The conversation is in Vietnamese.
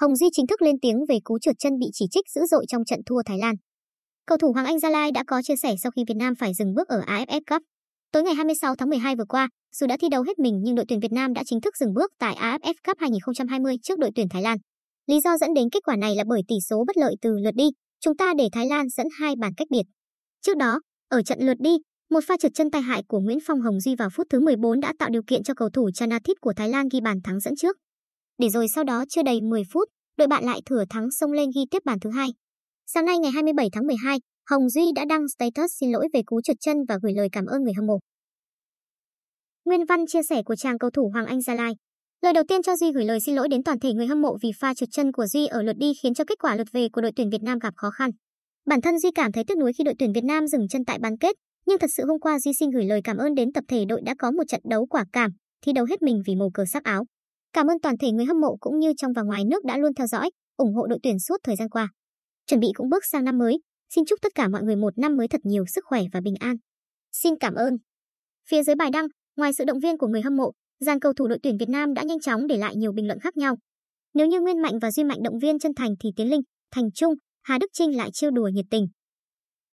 Hồng Di chính thức lên tiếng về cú trượt chân bị chỉ trích dữ dội trong trận thua Thái Lan. Cầu thủ Hoàng Anh Gia Lai đã có chia sẻ sau khi Việt Nam phải dừng bước ở AFF Cup. Tối ngày 26 tháng 12 vừa qua, dù đã thi đấu hết mình nhưng đội tuyển Việt Nam đã chính thức dừng bước tại AFF Cup 2020 trước đội tuyển Thái Lan. Lý do dẫn đến kết quả này là bởi tỷ số bất lợi từ lượt đi, chúng ta để Thái Lan dẫn hai bàn cách biệt. Trước đó, ở trận lượt đi, một pha trượt chân tai hại của Nguyễn Phong Hồng Duy vào phút thứ 14 đã tạo điều kiện cho cầu thủ Chanathip của Thái Lan ghi bàn thắng dẫn trước. Để rồi sau đó chưa đầy 10 phút, đội bạn lại thừa thắng xông lên ghi tiếp bàn thứ hai. Sáng nay ngày 27 tháng 12, Hồng Duy đã đăng status xin lỗi về cú trượt chân và gửi lời cảm ơn người hâm mộ. Nguyên văn chia sẻ của chàng cầu thủ Hoàng Anh Gia Lai. Lời đầu tiên cho Duy gửi lời xin lỗi đến toàn thể người hâm mộ vì pha trượt chân của Duy ở lượt đi khiến cho kết quả lượt về của đội tuyển Việt Nam gặp khó khăn. Bản thân Duy cảm thấy tiếc nuối khi đội tuyển Việt Nam dừng chân tại bán kết, nhưng thật sự hôm qua Duy xin gửi lời cảm ơn đến tập thể đội đã có một trận đấu quả cảm, thi đấu hết mình vì màu cờ sắc áo. Cảm ơn toàn thể người hâm mộ cũng như trong và ngoài nước đã luôn theo dõi, ủng hộ đội tuyển suốt thời gian qua. Chuẩn bị cũng bước sang năm mới, xin chúc tất cả mọi người một năm mới thật nhiều sức khỏe và bình an. Xin cảm ơn. Phía dưới bài đăng, ngoài sự động viên của người hâm mộ, dàn cầu thủ đội tuyển Việt Nam đã nhanh chóng để lại nhiều bình luận khác nhau. Nếu như Nguyên Mạnh và Duy Mạnh động viên chân thành thì Tiến Linh, Thành Trung, Hà Đức Trinh lại trêu đùa nhiệt tình.